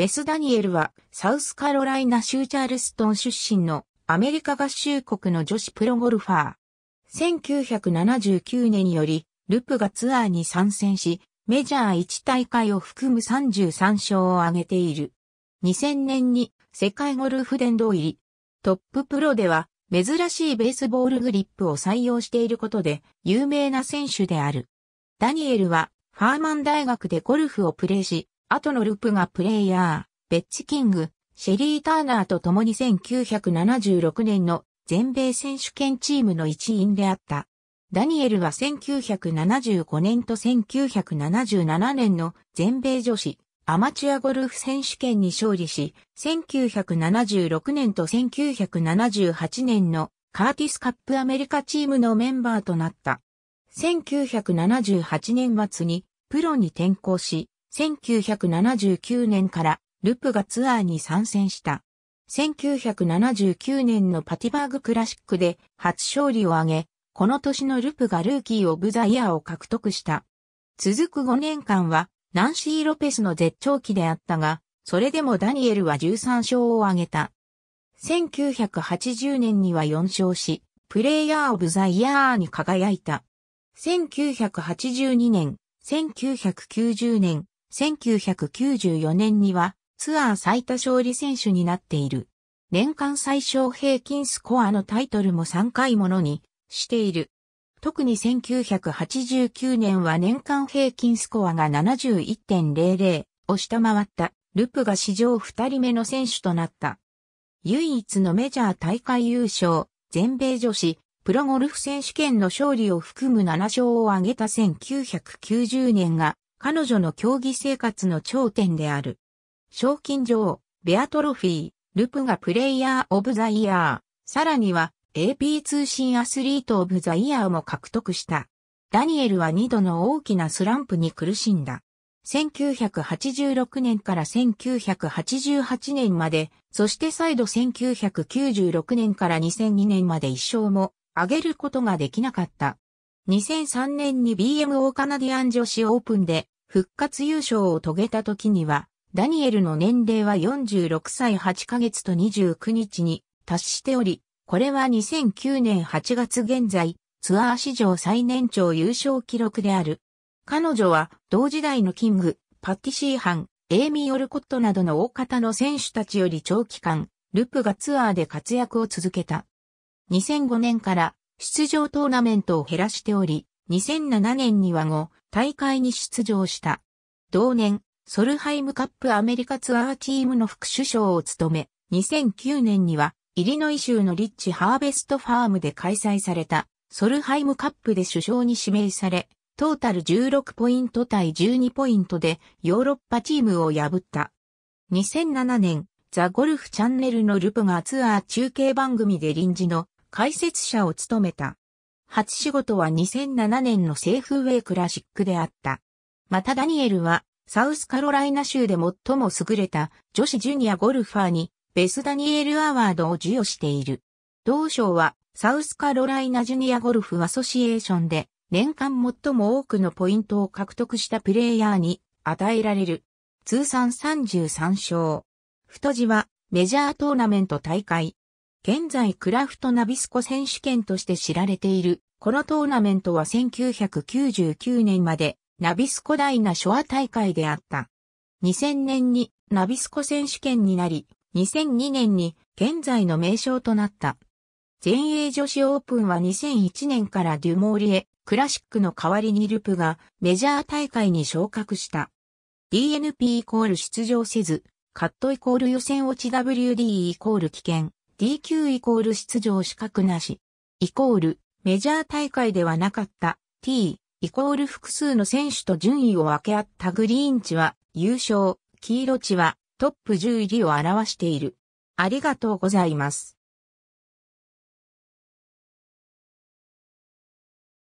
ベス・ダニエルは、サウスカロライナ州チャールストン出身のアメリカ合衆国の女子プロゴルファー。1979年より、ルプがツアーに参戦し、メジャー1大会を含む33勝を挙げている。2000年に世界ゴルフ殿堂入り。トッププロでは珍しいベースボールグリップを採用していることで有名な選手である。ダニエルはファーマン大学でゴルフをプレーし、後のルプがプレイヤー、ベッチキング、シェリー・ターナーと共に1976年の全米選手権チームの一員であった。ダニエルは1975年と1977年の全米女子アマチュアゴルフ選手権に勝利し、1976年と1978年のカーティスカップアメリカチームのメンバーとなった。1978年末にプロに転向し、1979年からルプがツアーに参戦した。1979年のパティバーグクラシックで初勝利を挙げ、この年のルプがルーキー・オブ・ザ・イヤーを獲得した。続く5年間は、ナンシー・ロペスの絶頂期であったが、それでもダニエルは13勝を挙げた。1980年には4勝し、プレイヤー・オブ・ザ・イヤーに輝いた。1982年、1990年、1994年にはツアー最多勝利選手になっている。年間最小平均スコアのタイトルも3回ものにしている。特に1989年は年間平均スコアが71.00を下回ったルプが史上2人目の選手となった。唯一のメジャー大会優勝、全米女子、プロゴルフ選手権の勝利を含む7勝を挙げた1990年が彼女の競技生活の頂点である。賞金女王、ベアトロフィー、ルプがプレイヤーオブザイヤー、さらには AP 通信アスリートオブザイヤーも獲得した。ダニエルは二度の大きなスランプに苦しんだ。1986年から1988年まで、そして再度1996年から2002年まで一生も上げることができなかった。2003年に BMO カナディアン女子オープンで復活優勝を遂げた時には、ダニエルの年齢は46歳8ヶ月と29日に達しており、これは2009年8月現在、ツアー史上最年長優勝記録である。彼女は同時代のキング、パティシーハン、エイミー・オルコットなどの大方の選手たちより長期間、ルプがツアーで活躍を続けた。2005年から出場トーナメントを減らしており、2007年には後、大会に出場した。同年、ソルハイムカップアメリカツアーチームの副首相を務め、2009年にはイリノイ州のリッチハーベストファームで開催されたソルハイムカップで首相に指名され、トータル16ポイント対12ポイントでヨーロッパチームを破った。2007年、ザ・ゴルフチャンネルのルポがツアー中継番組で臨時の解説者を務めた。初仕事は2007年のセーフウェイクラシックであった。またダニエルは、サウスカロライナ州で最も優れた女子ジュニアゴルファーにベスダニエルアワードを授与している。同賞はサウスカロライナジュニアゴルフアソシエーションで年間最も多くのポイントを獲得したプレイヤーに与えられる。通算33勝。太字はメジャートーナメント大会現在クラフトナビスコ選手権として知られている。このトーナメントは1999年までナビスコ大なナショア大会であった。2000年にナビスコ選手権になり、2002年に現在の名称となった。全英女子オープンは2001年からデュモーリエクラシックの代わりにルプがメジャー大会に昇格した。DNP イコール出場せず、カットイコール予選落ち WD イコール危険。D q イコール出場資格なし、イコールメジャー大会ではなかった T イコール複数の選手と順位を分け合ったグリーン値は優勝、黄色値はトップ10入りを表している。ありがとうございます。